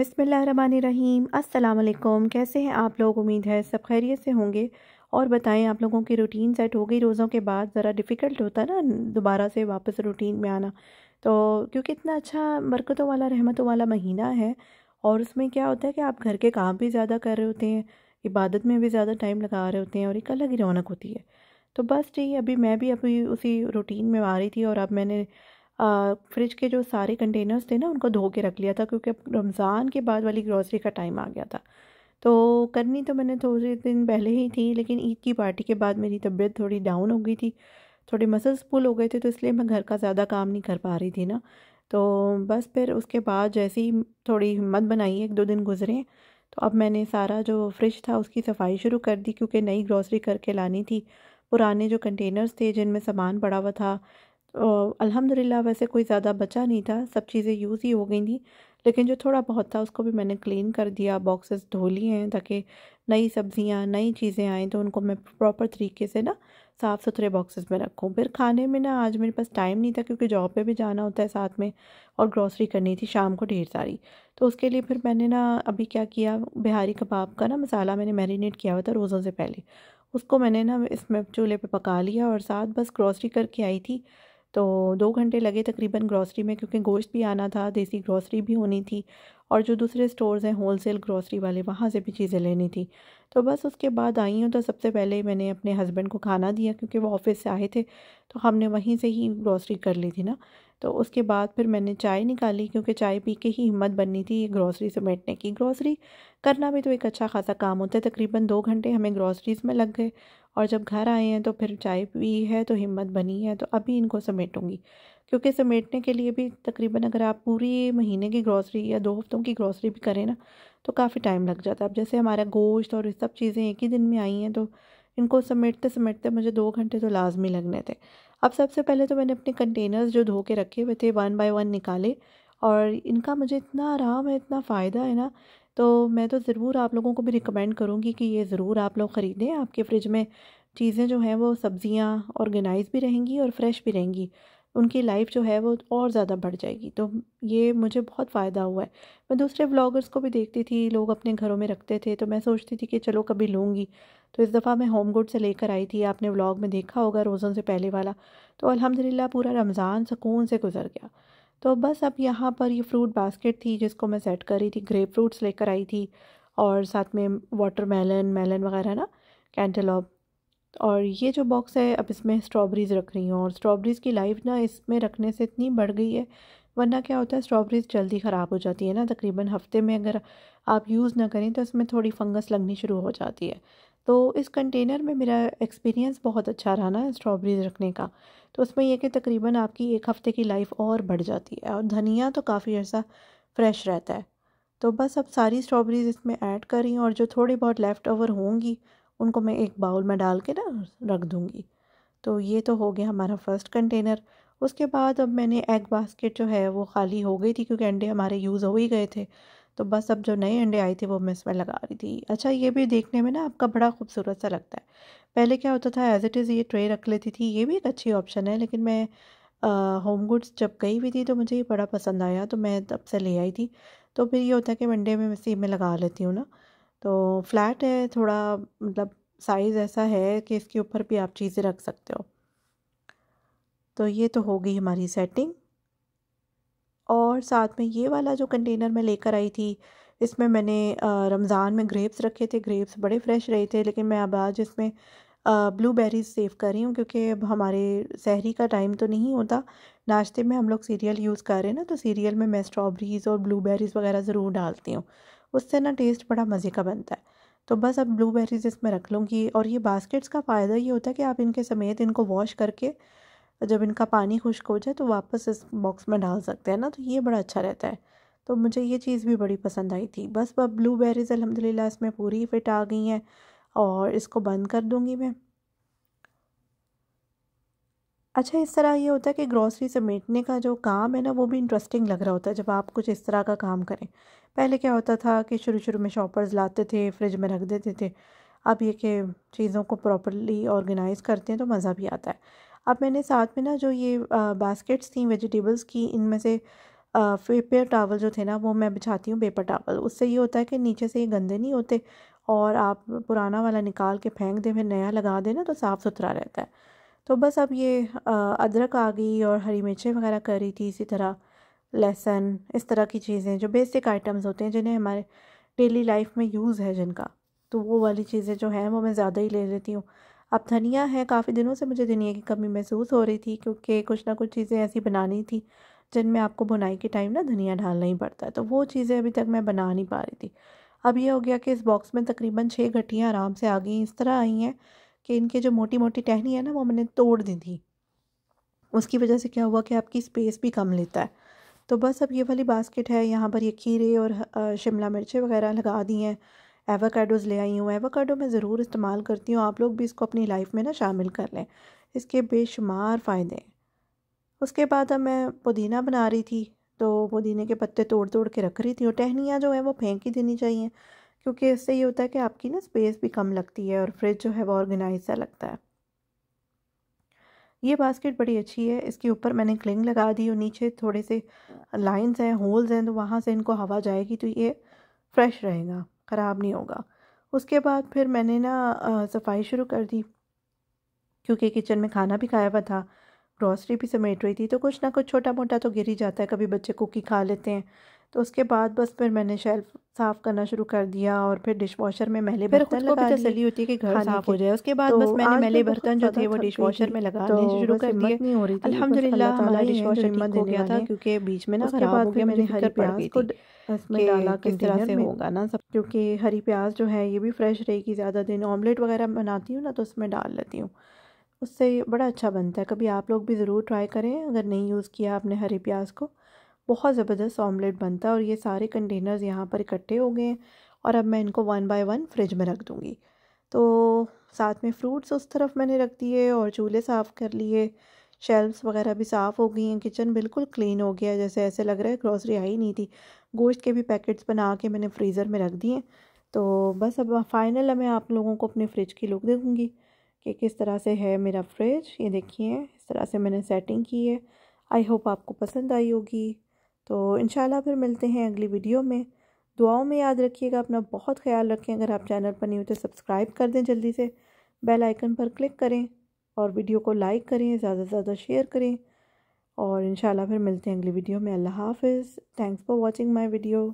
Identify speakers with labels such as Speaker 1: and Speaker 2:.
Speaker 1: बिसमीम अल्लाम कैसे हैं आप लोग उम्मीद है सब खैरियत से होंगे और बताएं आप लोगों की रूटीन सेट हो गई रोज़ों के बाद ज़रा डिफ़िकल्ट होता ना दोबारा से वापस रूटीन में आना तो क्योंकि इतना अच्छा बरकतों वाला रहमतों वाला महीना है और उसमें क्या होता है कि आप घर के काम भी ज़्यादा कर रहे होते हैं इबादत में भी ज़्यादा टाइम लगा रहे होते हैं और एक अलग ही रौनक होती है तो बस जी अभी मैं भी अभी उसी रूटीन में आ रही थी और अब मैंने फ्रिज के जो सारे कंटेनर्स थे ना उनको धो के रख लिया था क्योंकि रमज़ान के बाद वाली ग्रॉसरी का टाइम आ गया था तो करनी तो मैंने थोड़े दिन पहले ही थी लेकिन ईद की पार्टी के बाद मेरी तबीयत थोड़ी डाउन हो गई थी थोड़े मसल्स फुल हो गए थे तो इसलिए मैं घर का ज़्यादा काम नहीं कर पा रही थी ना तो बस फिर उसके बाद जैसे ही थोड़ी हिम्मत बनाई एक दो दिन गुजरे तो अब मैंने सारा जो फ्रिज था उसकी सफाई शुरू कर दी क्योंकि नई ग्रॉसरी करके लानी थी पुराने जो कंटेनर्स थे जिनमें सामान पड़ा हुआ था अल्हम्दुलिल्लाह वैसे कोई ज़्यादा बचा नहीं था सब चीज़ें यूज़ ही हो गई थी लेकिन जो थोड़ा बहुत था उसको भी मैंने क्लीन कर दिया बॉक्सेस धो लिए हैं ताकि नई सब्ज़ियाँ नई चीज़ें आएँ तो उनको मैं प्रॉपर तरीके से ना साफ़ सुथरे बॉक्सेस में रखूँ फिर खाने में ना आज मेरे पास टाइम नहीं था क्योंकि जॉब पे भी जाना होता है साथ में और ग्रॉसरी करनी थी शाम को ढेर सारी तो उसके लिए फिर मैंने ना अभी क्या किया बिहारी कबाब का ना मसाला मैंने मैरिनेट किया हुआ था रोज़ों से पहले उसको मैंने ना इसमें चूल्हे पर पका लिया और साथ बस ग्रॉसरी करके आई थी तो दो घंटे लगे तकरीबन ग्रॉसरी में क्योंकि गोश्त भी आना था देसी ग्रॉसरी भी होनी थी और जो दूसरे स्टोर्स हैं होल सेल ग्रॉसरी वाले वहाँ से भी चीज़ें लेनी थी तो बस उसके बाद आई हूँ तो सबसे पहले मैंने अपने हस्बैंड को खाना दिया क्योंकि वो ऑफ़िस से आए थे तो हमने वहीं से ही ग्रॉसरी कर ली थी ना तो उसके बाद फिर मैंने चाय निकाली क्योंकि चाय पी के ही हिम्मत बननी थी ग्रॉसरी समेटने की ग्रॉसरी करना भी तो एक अच्छा खासा काम होता है तकरीबन दो घंटे हमें ग्रॉसरीज़ में लग गए और जब घर आए हैं तो फिर चाय पी है तो हिम्मत बनी है तो अभी इनको समेटूँगी क्योंकि समेटने के लिए भी तकरीबन अगर आप पूरी महीने की ग्रॉसरी या दो हफ्तों की ग्रॉसरी भी करें ना तो काफ़ी टाइम लग जाता है अब जैसे हमारा गोश्त और ये सब चीज़ें एक ही दिन में आई हैं तो इनको समेटते समेटते मुझे दो घंटे तो लाजमी लगने थे अब सबसे पहले तो मैंने अपने कंटेनर्स जो धो के रखे हुए थे वन बाय वन निकाले और इनका मुझे इतना आराम है इतना फ़ायदा है ना तो मैं तो ज़रूर आप लोगों को भी रिकमेंड करूँगी कि ये ज़रूर आप लोग ख़रीदें आपके फ्रिज में चीज़ें जो हैं वो सब्ज़ियाँ ऑर्गेनाइज भी रहेंगी और फ्रेश भी रहेंगी उनकी लाइफ जो है वो और ज़्यादा बढ़ जाएगी तो ये मुझे बहुत फ़ायदा हुआ है मैं दूसरे व्लॉगर्स को भी देखती थी लोग अपने घरों में रखते थे तो मैं सोचती थी कि चलो कभी लूँगी तो इस दफ़ा मैं होम गुड से लेकर आई थी आपने व्लॉग में देखा होगा रोज़ों से पहले वाला तो अलहमदिल्ला पूरा रमज़ान सुकून से गुजर गया तो बस अब यहाँ पर ये फ्रूट बास्केट थी जिसको मैं सेट कर रही थी ग्रेप फ्रूट्स लेकर आई थी और साथ में वाटर मेलन मेलन वगैरह ना कैंटलॉप और ये जो बॉक्स है अब इसमें स्ट्रॉबेरीज़ रख रही हूँ और स्ट्रॉबेरीज़ की लाइफ ना इसमें रखने से इतनी बढ़ गई है वरना क्या होता है स्ट्रॉबेरीज़ जल्दी ख़राब हो जाती है ना तकरीबन हफ्ते में अगर आप यूज़ ना करें तो इसमें थोड़ी फंगस लगनी शुरू हो जाती है तो इस कंटेनर में मेरा एक्सपीरियंस बहुत अच्छा रहा ना स्ट्रॉबेरीज़ रखने का तो उसमें यह कि तकरीबन आपकी एक हफ़्ते की लाइफ और बढ़ जाती है और धनिया तो काफ़ी अर्सा फ्रेश रहता है तो बस अब सारी स्ट्रॉबेरीज़ इसमें ऐड करी और जो थोड़ी बहुत लेफ़्ट ओवर होंगी उनको मैं एक बाउल में डाल के ना रख दूँगी तो ये तो हो गया हमारा फर्स्ट कंटेनर उसके बाद अब मैंने एग बास्केट जो है वो खाली हो गई थी क्योंकि अंडे हमारे यूज़ हो ही गए थे तो बस अब जो नए अंडे आए थे वो मैं इसमें लगा रही थी अच्छा ये भी देखने में ना आपका बड़ा खूबसूरत सा लगता है पहले क्या होता था एज़ इट इज़ ये ट्रे रख लेती थी ये भी एक अच्छी ऑप्शन है लेकिन मैं होम गुड्स जब गई हुई थी तो मुझे ये बड़ा पसंद आया तो मैं तब से ले आई थी तो फिर ये होता है कि अंडे में मैं इसी में लगा लेती हूँ ना तो फ्लैट है थोड़ा मतलब साइज़ ऐसा है कि इसके ऊपर भी आप चीज़ें रख सकते हो तो ये तो हो गई हमारी सेटिंग और साथ में ये वाला जो कंटेनर मैं लेकर आई थी इसमें मैंने रमज़ान में ग्रेप्स रखे थे ग्रेप्स बड़े फ्रेश रहे थे लेकिन मैं अब आज इसमें ब्लूबेरीज सेव कर रही हूँ क्योंकि अब हमारे शहरी का टाइम तो नहीं होता नाश्ते में हम लोग सीरियल यूज़ कर रहे हैं ना तो सीरियल में मैं स्ट्रॉबेरीज़ और ब्लूबेरीज़ वगैरह ज़रूर डालती हूँ उससे ना टेस्ट बड़ा मज़े का बनता है तो बस अब ब्लूबेरीज़ इसमें रख लूँगी और ये बास्केट्स का फ़ायदा ये होता है कि आप इनके समेत इनको वॉश करके जब इनका पानी खुश्क हो जाए तो वापस इस बॉक्स में डाल सकते हैं ना तो ये बड़ा अच्छा रहता है तो मुझे ये चीज़ भी बड़ी पसंद आई थी बस अब बेरीज़ अलहमदिल्ला इसमें पूरी फिट आ गई हैं और इसको बंद कर दूँगी मैं अच्छा इस तरह ये होता है कि ग्रॉसरी समेटने का जो काम है ना वो भी इंटरेस्टिंग लग रहा होता है जब आप कुछ इस तरह का काम करें पहले क्या होता था कि शुरू शुरू में शॉपर्स लाते थे फ्रिज में रख देते थे अब ये कि चीज़ों को प्रॉपरली ऑर्गेनाइज़ करते हैं तो मज़ा भी आता है अब मैंने साथ में ना जो ये बास्केट्स थी वेजिटेबल्स की इनमें से पेपर टावल जो थे ना वो मैं बिछाती हूँ पेपर टावल उससे ये होता है कि नीचे से ये गंदे नहीं होते और आप पुराना वाला निकाल के फेंक दें फिर नया लगा देना तो साफ़ सुथरा रहता है तो बस अब ये अदरक आ गई और हरी मिर्चें वगैरह कर रही थी इसी तरह लहसन इस तरह की चीज़ें जो बेसिक आइटम्स होते हैं जिन्हें हमारे डेली लाइफ में यूज़ है जिनका तो वो वाली चीज़ें जो हैं वो मैं ज़्यादा ही ले लेती हूँ अब धनिया है काफ़ी दिनों से मुझे धनिया की कमी महसूस हो रही थी क्योंकि कुछ ना कुछ चीज़ें ऐसी बनानी थी जिनमें आपको बुनाई के टाइम ना धनिया डालना ही पड़ता है तो वो चीज़ें अभी तक मैं बना नहीं पा रही थी अब ये हो गया कि इस बॉक्स में तकरीबन छः घटियाँ आराम से आ गई इस तरह आई हैं कि इनके जो मोटी मोटी टहनी है ना वो मैंने तोड़ दी थी उसकी वजह से क्या हुआ कि आपकी स्पेस भी कम लेता है तो बस अब ये वाली बास्केट है यहाँ पर ये खीरे और शिमला मिर्चें वगैरह लगा दी हैं एवोकाडोज़ ले आई हूँ एवोकाडो मैं ज़रूर इस्तेमाल करती हूँ आप लोग भी इसको अपनी लाइफ में ना शामिल कर लें इसके बेशुमार फ़ायदे हैं उसके बाद अब मैं पुदीना बना रही थी तो पुदीने के पत्ते तोड़ तोड़ के रख रही थी और टहनियाँ जो हैं वो फेंक ही देनी चाहिए क्योंकि इससे ये होता है कि आपकी ना स्पेस भी कम लगती है और फ्रिज जो है वो ऑर्गेनाइज सा लगता है ये बास्केट बड़ी अच्छी है इसके ऊपर मैंने क्लिंग लगा दी और नीचे थोड़े से लाइंस हैं होल्स हैं तो वहाँ से इनको हवा जाएगी तो ये फ्रेश रहेगा ख़राब नहीं होगा उसके बाद फिर मैंने ना सफाई शुरू कर दी क्योंकि किचन में खाना भी खाया हुआ था ग्रॉसरी भी समेट रही थी तो कुछ ना कुछ छोटा मोटा तो गिर ही जाता है कभी बच्चे कुकी खा लेते हैं तो उसके बाद बस फिर मैंने शेल्फ साफ़ करना शुरू कर दिया और फिर डिश वॉशर में मैले बर्तन लगा भी तसली होती है कि घर साफ हो जाए उसके बाद तो बस मैंने मैले बर्तन जो थे वो डिश वॉशर में लगा तो शुरू कर दिए नहीं हो रही अल्हम्दुलिल्लाह हमारा डिश वॉशर हिम्मत हो गया था क्योंकि बीच में ना खराब हो गया मैंने हरी प्याज को इसमें डाला किस तरह से होगा ना सब क्योंकि हरी प्याज जो है ये भी फ्रेश रहेगी ज़्यादा दिन ऑमलेट वगैरह बनाती हूँ ना तो उसमें डाल लेती हूँ उससे बड़ा अच्छा बनता है कभी आप लोग भी ज़रूर ट्राई करें अगर नहीं यूज़ किया आपने हरी प्याज को बहुत ज़बरदस्त ऑमलेट बनता है और ये सारे कंटेनर्स यहाँ पर इकट्ठे हो गए हैं और अब मैं इनको वन बाय वन फ्रिज में रख दूँगी तो साथ में फ्रूट्स उस तरफ मैंने रख दिए और चूल्हे साफ़ कर लिए शेल्फ्स वगैरह भी साफ़ हो गई हैं किचन बिल्कुल क्लीन हो गया जैसे ऐसे लग रहा है ग्रॉसरी आई नहीं थी गोश्त के भी पैकेट्स बना के मैंने फ्रीज़र में रख दिए तो बस अब फाइनल अब मैं आप लोगों को अपने फ्रिज की लुक देखूँगी कि किस तरह से है मेरा फ्रिज ये देखिए इस तरह से मैंने सेटिंग की है आई होप आपको पसंद आई होगी तो इन फिर मिलते हैं अगली वीडियो में दुआओं में याद रखिएगा अपना बहुत ख्याल रखें अगर आप चैनल पर नहीं हो तो सब्सक्राइब कर दें जल्दी से बेल आइकन पर क्लिक करें और वीडियो को लाइक करें ज़्यादा से ज़्यादा शेयर करें और इन फिर मिलते हैं अगली वीडियो में अल्लाह हाफ़ thanks for watching my video